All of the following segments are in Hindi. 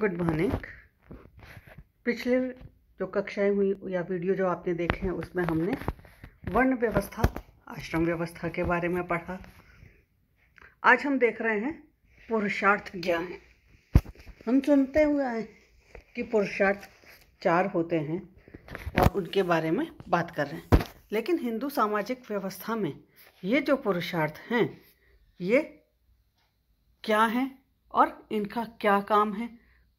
गुड मॉर्निंग पिछले जो कक्षाएं हुई या वीडियो जो आपने देखे हैं उसमें हमने वर्ण व्यवस्था आश्रम व्यवस्था के बारे में पढ़ा आज हम देख रहे हैं पुरुषार्थ ज्ञान हम सुनते हुए हैं कि पुरुषार्थ चार होते हैं और उनके बारे में बात कर रहे हैं लेकिन हिंदू सामाजिक व्यवस्था में ये जो पुरुषार्थ हैं ये क्या हैं और इनका क्या काम है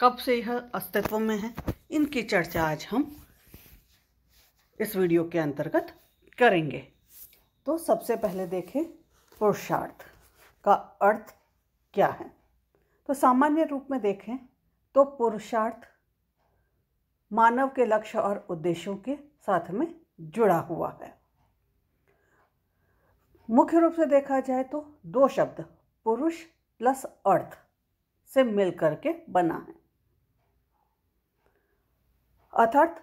कब से यह अस्तित्व में है इनकी चर्चा आज हम इस वीडियो के अंतर्गत करेंगे तो सबसे पहले देखें पुरुषार्थ का अर्थ क्या है तो सामान्य रूप में देखें तो पुरुषार्थ मानव के लक्ष्य और उद्देश्यों के साथ में जुड़ा हुआ है मुख्य रूप से देखा जाए तो दो शब्द पुरुष प्लस अर्थ से मिलकर के बना है अथर्थ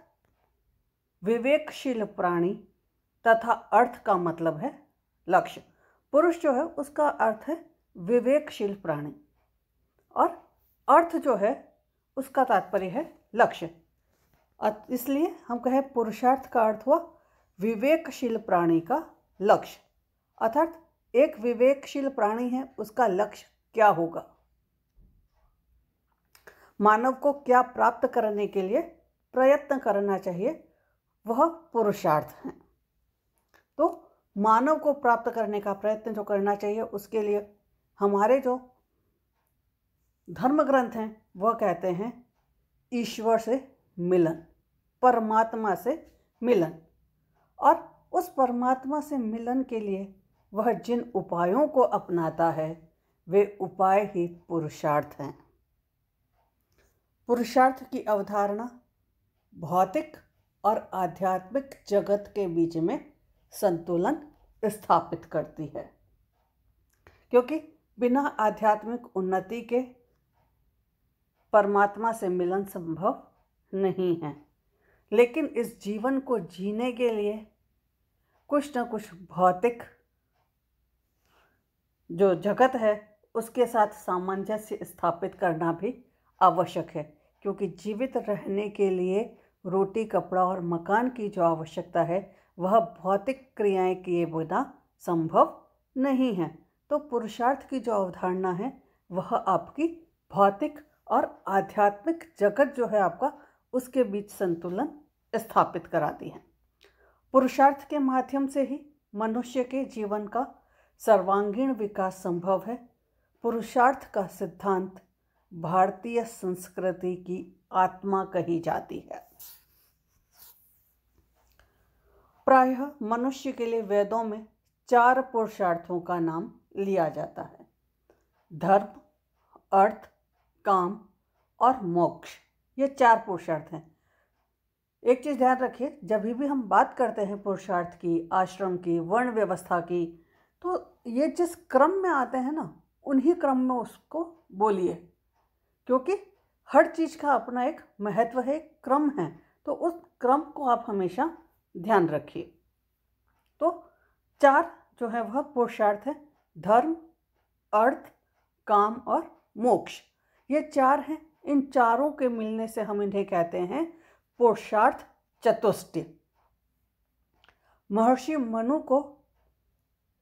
विवेकशील प्राणी तथा अर्थ का मतलब है लक्ष्य पुरुष जो है उसका अर्थ है विवेकशील प्राणी और अर्थ जो है उसका तात्पर्य है लक्ष्य इसलिए हम कहें पुरुषार्थ का अर्थ हुआ विवेकशील प्राणी का लक्ष्य अर्थात एक विवेकशील प्राणी है उसका लक्ष्य क्या होगा मानव को क्या प्राप्त करने के लिए प्रयत्न करना चाहिए वह पुरुषार्थ है तो मानव को प्राप्त करने का प्रयत्न जो करना चाहिए उसके लिए हमारे जो धर्म ग्रंथ हैं वह कहते हैं ईश्वर से मिलन परमात्मा से मिलन और उस परमात्मा से मिलन के लिए वह जिन उपायों को अपनाता है वे उपाय ही पुरुषार्थ हैं पुरुषार्थ की अवधारणा भौतिक और आध्यात्मिक जगत के बीच में संतुलन स्थापित करती है क्योंकि बिना आध्यात्मिक उन्नति के परमात्मा से मिलन संभव नहीं है लेकिन इस जीवन को जीने के लिए कुछ न कुछ भौतिक जो जगत है उसके साथ सामंजस्य स्थापित करना भी आवश्यक है क्योंकि जीवित रहने के लिए रोटी कपड़ा और मकान की जो आवश्यकता है वह भौतिक क्रियाएं किए बिना संभव नहीं है तो पुरुषार्थ की जो अवधारणा है वह आपकी भौतिक और आध्यात्मिक जगत जो है आपका उसके बीच संतुलन स्थापित कराती है पुरुषार्थ के माध्यम से ही मनुष्य के जीवन का सर्वांगीण विकास संभव है पुरुषार्थ का सिद्धांत भारतीय संस्कृति की आत्मा कही जाती है प्रायः मनुष्य के लिए वेदों में चार पुरुषार्थों का नाम लिया जाता है धर्म अर्थ काम और मोक्ष ये चार पुरुषार्थ हैं एक चीज़ ध्यान रखिए जब भी हम बात करते हैं पुरुषार्थ की आश्रम की वर्ण व्यवस्था की तो ये जिस क्रम में आते हैं ना उन्हीं क्रम में उसको बोलिए क्योंकि हर चीज़ का अपना एक महत्व है क्रम है तो उस क्रम को आप हमेशा ध्यान रखिए तो चार जो है वह पुरुषार्थ है धर्म अर्थ काम और मोक्ष ये चार हैं इन चारों के मिलने से हम इन्हें कहते हैं पुरुषार्थ चतुष्टय महर्षि मनु को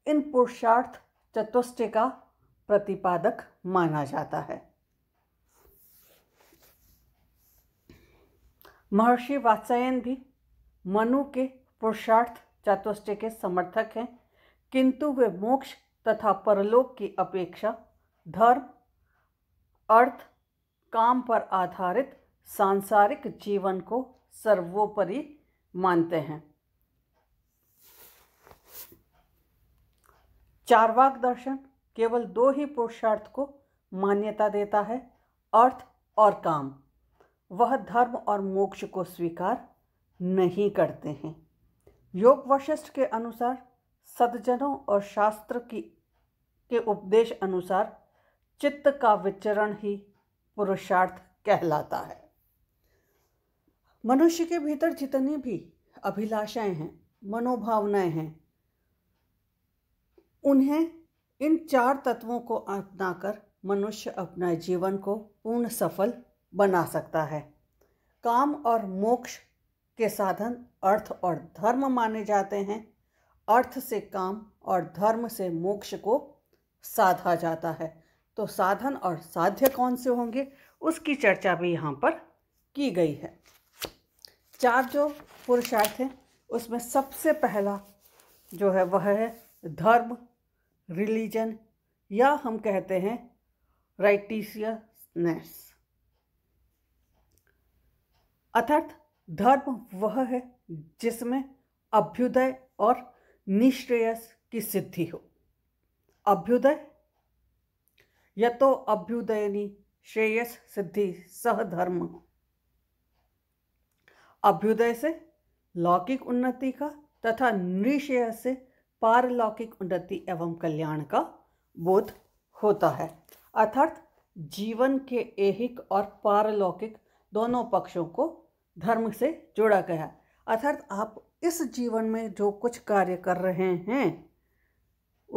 इन पुरुषार्थ चतुष्टय का प्रतिपादक माना जाता है महर्षि वात्सायन भी मनु के पुरुषार्थ चातुष्टय के समर्थक हैं किंतु वे मोक्ष तथा परलोक की अपेक्षा धर्म अर्थ काम पर आधारित सांसारिक जीवन को सर्वोपरि मानते हैं चारवाक दर्शन केवल दो ही पुरुषार्थ को मान्यता देता है अर्थ और काम वह धर्म और मोक्ष को स्वीकार नहीं करते हैं योग वशिष्ठ के अनुसार सदजनों और शास्त्र की के उपदेश अनुसार चित्त का विचरण ही पुरुषार्थ कहलाता है मनुष्य के भीतर जितनी भी अभिलाषाएं हैं मनोभावनाएं हैं उन्हें इन चार तत्वों को अपनाकर मनुष्य अपना जीवन को पूर्ण सफल बना सकता है काम और मोक्ष के साधन अर्थ और धर्म माने जाते हैं अर्थ से काम और धर्म से मोक्ष को साधा जाता है तो साधन और साध्य कौन से होंगे उसकी चर्चा भी यहाँ पर की गई है चार जो पुरुषार्थ हैं उसमें सबसे पहला जो है वह है धर्म रिलीजन या हम कहते हैं राइटिशियनेस अर्थात धर्म वह है जिसमें अभ्युदय और निश्रेयस की सिद्धि हो अभ्युदय या तो अभ्युदयनी श्रेयस सिद्धि सहधर्म हो अभ्युदय से लौकिक उन्नति का तथा निश्रेय से पारलौकिक उन्नति एवं कल्याण का बोध होता है अर्थात जीवन के एहिक और पारलौकिक दोनों पक्षों को धर्म से जोड़ा गया अर्थात आप इस जीवन में जो कुछ कार्य कर रहे हैं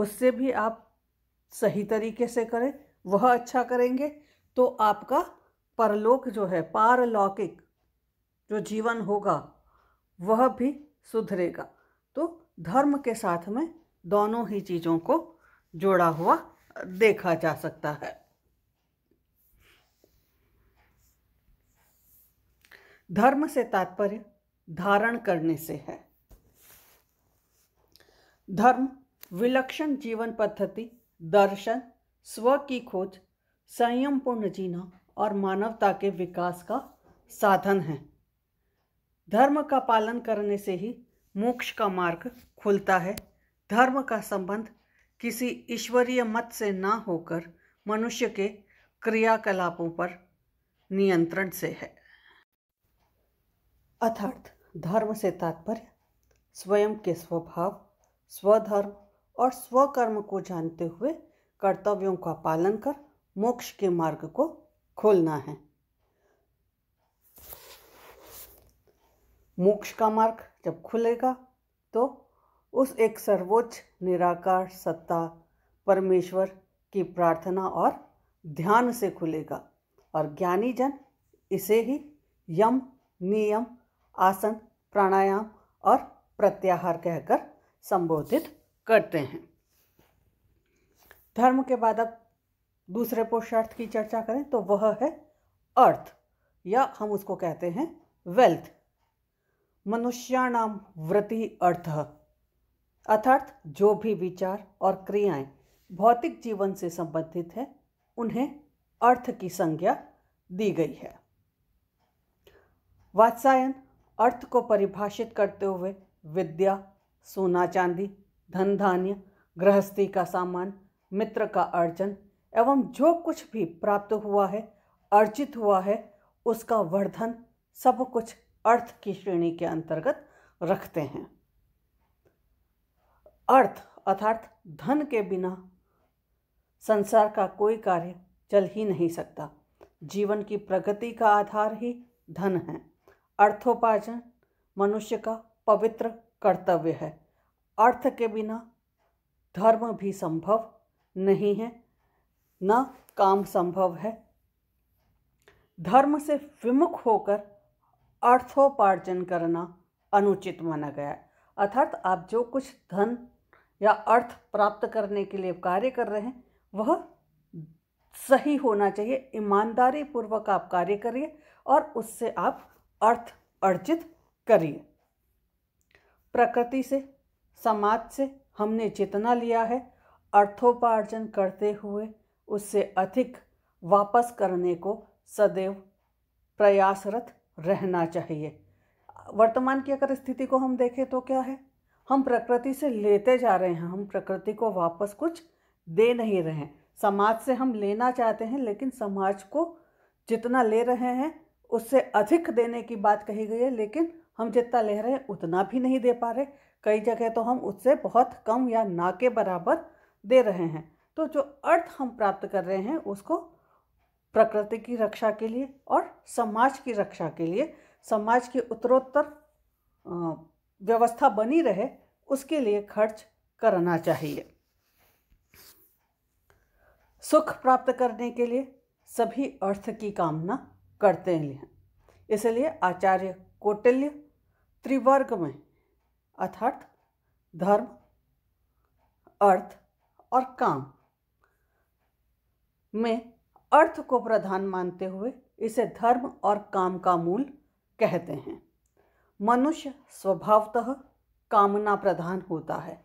उससे भी आप सही तरीके से करें वह अच्छा करेंगे तो आपका परलोक जो है पारलौकिक जो जीवन होगा वह भी सुधरेगा तो धर्म के साथ में दोनों ही चीज़ों को जोड़ा हुआ देखा जा सकता है धर्म से तात्पर्य धारण करने से है धर्म विलक्षण जीवन पद्धति दर्शन स्व की खोज संयमपूर्ण जीना और मानवता के विकास का साधन है धर्म का पालन करने से ही मोक्ष का मार्ग खुलता है धर्म का संबंध किसी ईश्वरीय मत से ना होकर मनुष्य के क्रियाकलापों पर नियंत्रण से है अथर्थ धर्म से तात्पर्य स्वयं के स्वभाव स्वधर्म और स्वकर्म को जानते हुए कर्तव्यों का पालन कर मोक्ष के मार्ग को खोलना है मोक्ष का मार्ग जब खुलेगा तो उस एक सर्वोच्च निराकार सत्ता परमेश्वर की प्रार्थना और ध्यान से खुलेगा और ज्ञानी जन इसे ही यम नियम आसन प्राणायाम और प्रत्याहार कहकर संबोधित करते हैं धर्म के बाद अब दूसरे पुरुषार्थ की चर्चा करें तो वह है अर्थ या हम उसको कहते हैं वेल्थ मनुष्याणाम व्रति अर्थ अर्थात जो भी विचार और क्रियाएं भौतिक जीवन से संबंधित है उन्हें अर्थ की संज्ञा दी गई है वात्सायन अर्थ को परिभाषित करते हुए विद्या सोना चांदी धन धान्य गृहस्थी का सामान मित्र का अर्जन एवं जो कुछ भी प्राप्त हुआ है अर्जित हुआ है उसका वर्धन सब कुछ अर्थ की श्रेणी के अंतर्गत रखते हैं अर्थ अर्थात धन के बिना संसार का कोई कार्य चल ही नहीं सकता जीवन की प्रगति का आधार ही धन है अर्थोपार्जन मनुष्य का पवित्र कर्तव्य है अर्थ के बिना धर्म भी संभव नहीं है न काम संभव है धर्म से विमुख होकर अर्थोपार्जन करना अनुचित माना गया है अर्थात आप जो कुछ धन या अर्थ प्राप्त करने के लिए कार्य कर रहे हैं वह सही होना चाहिए ईमानदारी पूर्वक आप कार्य करिए और उससे आप अर्थ अर्जित करिए प्रकृति से समाज से हमने जितना लिया है अर्थोपार्जन करते हुए उससे अधिक वापस करने को सदैव प्रयासरत रहना चाहिए वर्तमान की अगर स्थिति को हम देखें तो क्या है हम प्रकृति से लेते जा रहे हैं हम प्रकृति को वापस कुछ दे नहीं रहे हैं समाज से हम लेना चाहते हैं लेकिन समाज को जितना ले रहे हैं उससे अधिक देने की बात कही गई है लेकिन हम जितना ले रहे हैं उतना भी नहीं दे पा रहे कई जगह तो हम उससे बहुत कम या ना के बराबर दे रहे हैं तो जो अर्थ हम प्राप्त कर रहे हैं उसको प्रकृति की रक्षा के लिए और समाज की रक्षा के लिए समाज की उत्तरोत्तर व्यवस्था बनी रहे उसके लिए खर्च करना चाहिए सुख प्राप्त करने के लिए सभी अर्थ की कामना करते हैं इसलिए आचार्य कौटिल्य त्रिवर्ग में अर्थात धर्म अर्थ और काम में अर्थ को प्रधान मानते हुए इसे धर्म और काम का मूल कहते हैं मनुष्य स्वभावतः कामना प्रधान होता है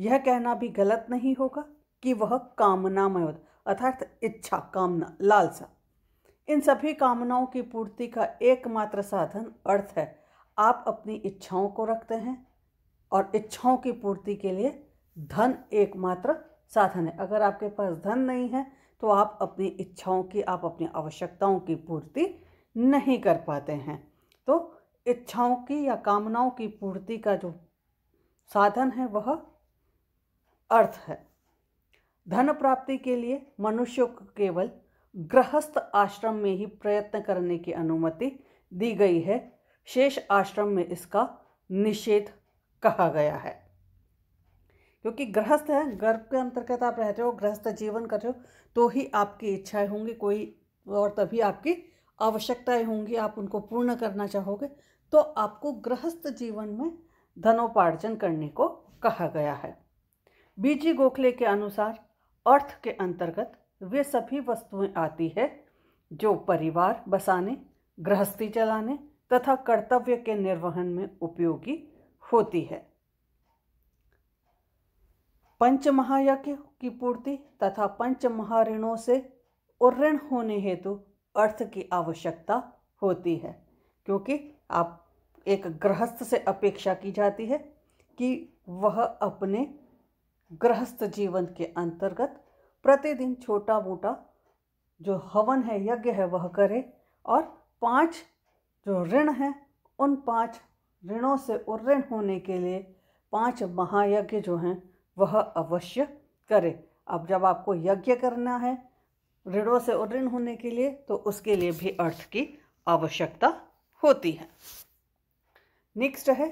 यह कहना भी गलत नहीं होगा कि वह कामना में अर्थात इच्छा कामना लालसा इन सभी कामनाओं की पूर्ति का एकमात्र साधन अर्थ है आप अपनी इच्छाओं को रखते हैं और इच्छाओं की पूर्ति के लिए धन एकमात्र साधन है अगर आपके पास धन नहीं है तो आप अपनी इच्छाओं की आप अपनी आवश्यकताओं की पूर्ति नहीं कर पाते हैं तो इच्छाओं की या कामनाओं की पूर्ति का जो साधन है वह अर्थ है धन प्राप्ति के लिए मनुष्य को केवल गृहस्थ आश्रम में ही प्रयत्न करने की अनुमति दी गई है शेष आश्रम में इसका निषेध कहा गया है क्योंकि गृहस्थ है घर के अंतर्गत आप रहते हो गृहस्थ जीवन कर रहे हो तो ही आपकी इच्छाएं होंगी कोई और तभी आपकी आवश्यकताएं होंगी आप उनको पूर्ण करना चाहोगे तो आपको गृहस्थ जीवन में धनोपार्जन करने को कहा गया है बीजी गोखले के अनुसार अर्थ के अंतर्गत वे सभी वस्तुएं आती है जो परिवार बसाने गृहस्थी चलाने तथा कर्तव्य के निर्वहन में उपयोगी होती है पंच महायज्ञ की पूर्ति तथा पंच महाऋणों से उऋण होने हेतु अर्थ की आवश्यकता होती है क्योंकि आप एक गृहस्थ से अपेक्षा की जाती है कि वह अपने गृहस्थ जीवन के अंतर्गत प्रतिदिन छोटा मोटा जो हवन है यज्ञ है वह करे और पांच जो ऋण हैं उन पांच ऋणों से उऋण होने के लिए पांच महायज्ञ जो हैं वह अवश्य करे अब जब आपको यज्ञ करना है ऋणों से उऋण होने के लिए तो उसके लिए भी अर्थ की आवश्यकता होती है नेक्स्ट है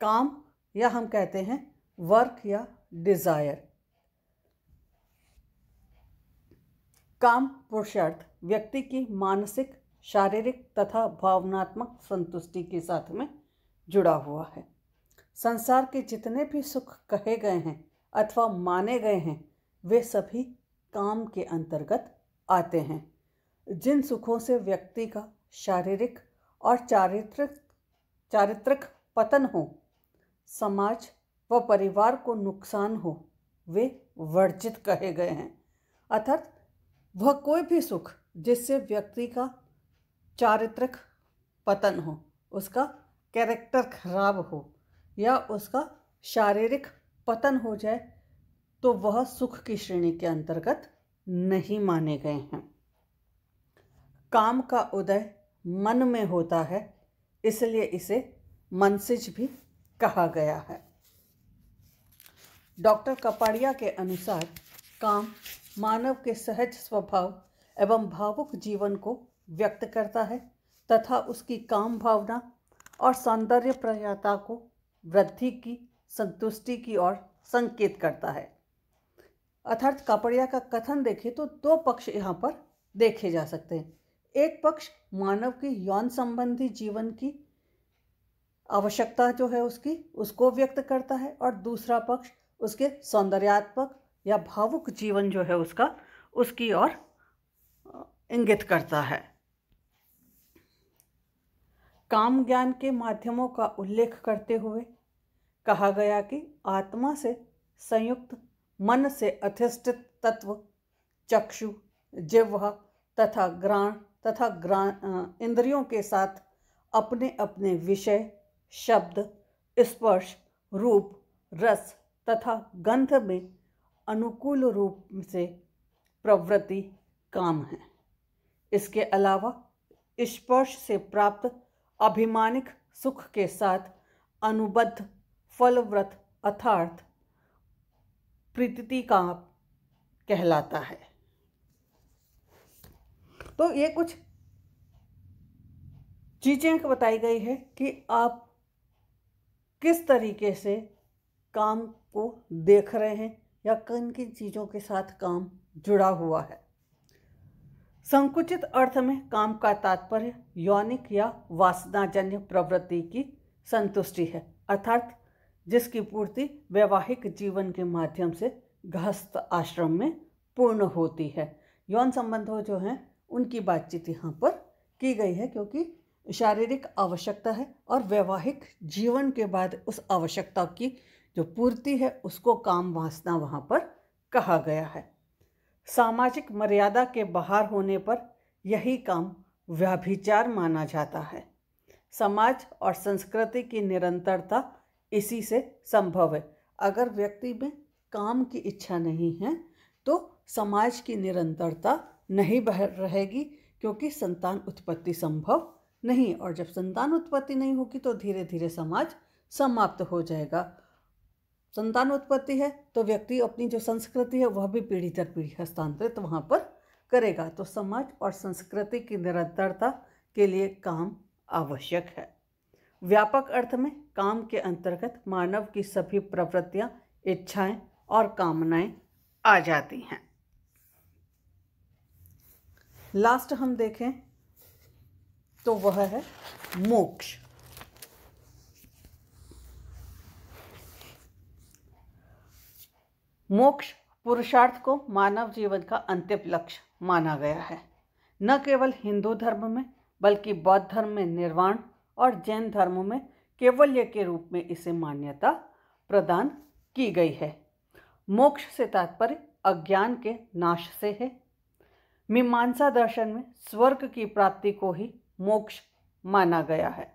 काम या हम कहते हैं वर्क या डिज़ायर काम पुरुषार्थ व्यक्ति की मानसिक शारीरिक तथा भावनात्मक संतुष्टि के साथ में जुड़ा हुआ है संसार के जितने भी सुख कहे गए हैं अथवा माने गए हैं वे सभी काम के अंतर्गत आते हैं जिन सुखों से व्यक्ति का शारीरिक और चारित्रिक चारित्रिक पतन हो समाज व परिवार को नुकसान हो वे वर्जित कहे गए हैं अर्थात वह कोई भी सुख जिससे व्यक्ति का चारित्रिक पतन हो उसका कैरेक्टर खराब हो या उसका शारीरिक पतन हो जाए तो वह सुख की श्रेणी के अंतर्गत नहीं माने गए हैं काम का उदय मन में होता है इसलिए इसे मनसिज भी कहा गया है डॉक्टर कपाड़िया के अनुसार काम मानव के सहज स्वभाव एवं भावुक जीवन को व्यक्त करता है तथा उसकी काम भावना और सौंदर्य प्रयाता को वृद्धि की संतुष्टि की ओर संकेत करता है अर्थात कापड़िया का कथन देखें तो दो पक्ष यहाँ पर देखे जा सकते हैं एक पक्ष मानव के यौन संबंधी जीवन की आवश्यकता जो है उसकी उसको व्यक्त करता है और दूसरा पक्ष उसके सौंदर्यात्मक या भावुक जीवन जो है उसका उसकी ओर इंगित करता है काम ज्ञान के माध्यमों का उल्लेख करते हुए कहा गया कि आत्मा से संयुक्त मन से अधिष्ठित तत्व चक्षु जिह तथा ग्राण तथा ग्राण इंद्रियों के साथ अपने अपने विषय शब्द स्पर्श रूप रस तथा गंध में अनुकूल रूप से प्रवृत्ति काम है इसके अलावा स्पर्श से प्राप्त अभिमानिक सुख के साथ अनुबद्ध फलव्रत अर्थार्थ प्रीति का कहलाता है तो ये कुछ चीज़ें बताई गई है कि आप किस तरीके से काम को देख रहे हैं या किन किन चीज़ों के साथ काम जुड़ा हुआ है संकुचित अर्थ में काम का तात्पर्य यौनिक या वासनाजन्य प्रवृत्ति की संतुष्टि है अर्थात जिसकी पूर्ति वैवाहिक जीवन के माध्यम से गृहस्थ आश्रम में पूर्ण होती है यौन संबंधों जो हैं उनकी बातचीत यहाँ पर की गई है क्योंकि शारीरिक आवश्यकता है और वैवाहिक जीवन के बाद उस आवश्यकता की जो पूर्ति है उसको काम वासना वहाँ पर कहा गया है सामाजिक मर्यादा के बाहर होने पर यही काम व्याभिचार माना जाता है समाज और संस्कृति की निरंतरता इसी से संभव है अगर व्यक्ति में काम की इच्छा नहीं है तो समाज की निरंतरता नहीं बह रहेगी क्योंकि संतान उत्पत्ति संभव नहीं और जब संतान उत्पत्ति नहीं होगी तो धीरे धीरे समाज समाप्त हो जाएगा संतान उत्पत्ति है तो व्यक्ति अपनी जो संस्कृति है वह भी पीढ़ी दर पीढ़ी हस्तांतरित तो वहाँ पर करेगा तो समाज और संस्कृति की निरंतरता के लिए काम आवश्यक है व्यापक अर्थ में काम के अंतर्गत मानव की सभी प्रवृत्तियाँ इच्छाएं और कामनाएं आ जाती हैं लास्ट हम देखें तो वह है मोक्ष मोक्ष पुरुषार्थ को मानव जीवन का अंतिम लक्ष्य माना गया है न केवल हिंदू धर्म में बल्कि बौद्ध धर्म में निर्वाण और जैन धर्म में केवल्य के रूप में इसे मान्यता प्रदान की गई है मोक्ष से तात्पर्य अज्ञान के नाश से है मीमांसा दर्शन में स्वर्ग की प्राप्ति को ही मोक्ष माना गया है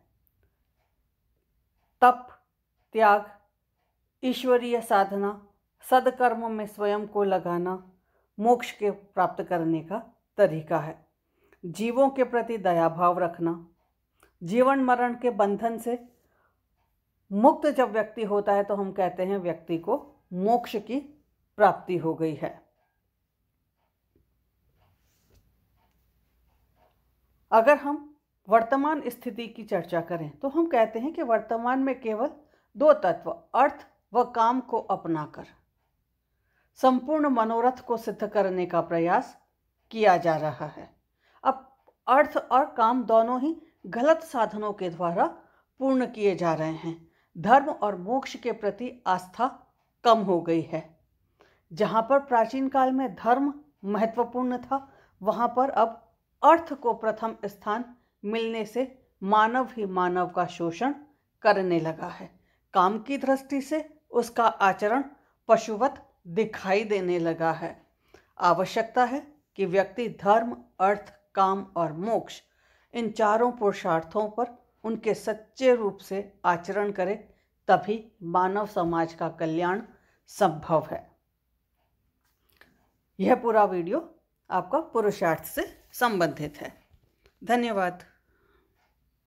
तप त्याग ईश्वरीय साधना सदकर्म में स्वयं को लगाना मोक्ष के प्राप्त करने का तरीका है जीवों के प्रति दया भाव रखना जीवन मरण के बंधन से मुक्त जब व्यक्ति होता है तो हम कहते हैं व्यक्ति को मोक्ष की प्राप्ति हो गई है अगर हम वर्तमान स्थिति की चर्चा करें तो हम कहते हैं कि वर्तमान में केवल दो तत्व अर्थ व काम को अपनाकर संपूर्ण मनोरथ को सिद्ध करने का प्रयास किया जा रहा है अब अर्थ और काम दोनों ही गलत साधनों के द्वारा पूर्ण किए जा रहे हैं धर्म और मोक्ष के प्रति आस्था कम हो गई है जहाँ पर प्राचीन काल में धर्म महत्वपूर्ण था वहाँ पर अब अर्थ को प्रथम स्थान मिलने से मानव ही मानव का शोषण करने लगा है काम की दृष्टि से उसका आचरण पशुवत दिखाई देने लगा है आवश्यकता है कि व्यक्ति धर्म अर्थ काम और मोक्ष इन चारों पुरुषार्थों पर उनके सच्चे रूप से आचरण करे तभी मानव समाज का कल्याण संभव है यह पूरा वीडियो आपका पुरुषार्थ से संबंधित है धन्यवाद